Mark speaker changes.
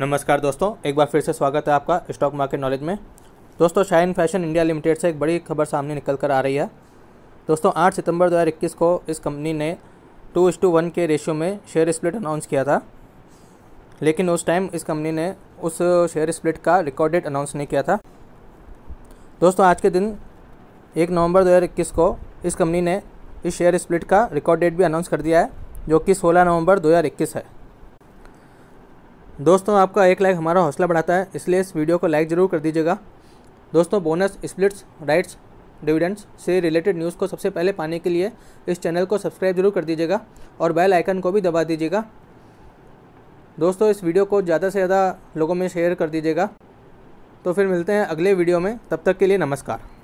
Speaker 1: नमस्कार दोस्तों एक बार फिर से स्वागत है आपका स्टॉक मार्केट नॉलेज में दोस्तों शाइन फैशन इंडिया लिमिटेड से एक बड़ी खबर सामने निकल कर आ रही है दोस्तों 8 सितंबर 2021 को इस कंपनी ने टू इस टू वन के रेशियो में शेयर स्प्लिट अनाउंस किया था लेकिन उस टाइम इस कंपनी ने उस शेयर स्प्लिट का रिकॉर्डेड अनाउंस नहीं किया था दोस्तों आज के दिन एक नवंबर 2021 को इस कंपनी ने इस शेयर स्प्लिट का रिकॉर्ड डेट भी अनाउंस कर दिया है जो कि 16 नवंबर 2021 है दोस्तों आपका एक लाइक हमारा हौसला बढ़ाता है इसलिए इस वीडियो को लाइक ज़रूर कर दीजिएगा दोस्तों बोनस स्प्लिट्स राइट्स डिविडेंड्स से रिलेटेड न्यूज़ को सबसे पहले पाने के लिए इस चैनल को सब्सक्राइब जरूर कर दीजिएगा और बेल आइकन को भी दबा दीजिएगा दोस्तों इस वीडियो को ज़्यादा से ज़्यादा लोगों में शेयर कर दीजिएगा तो फिर मिलते हैं अगले वीडियो में तब तक के लिए नमस्कार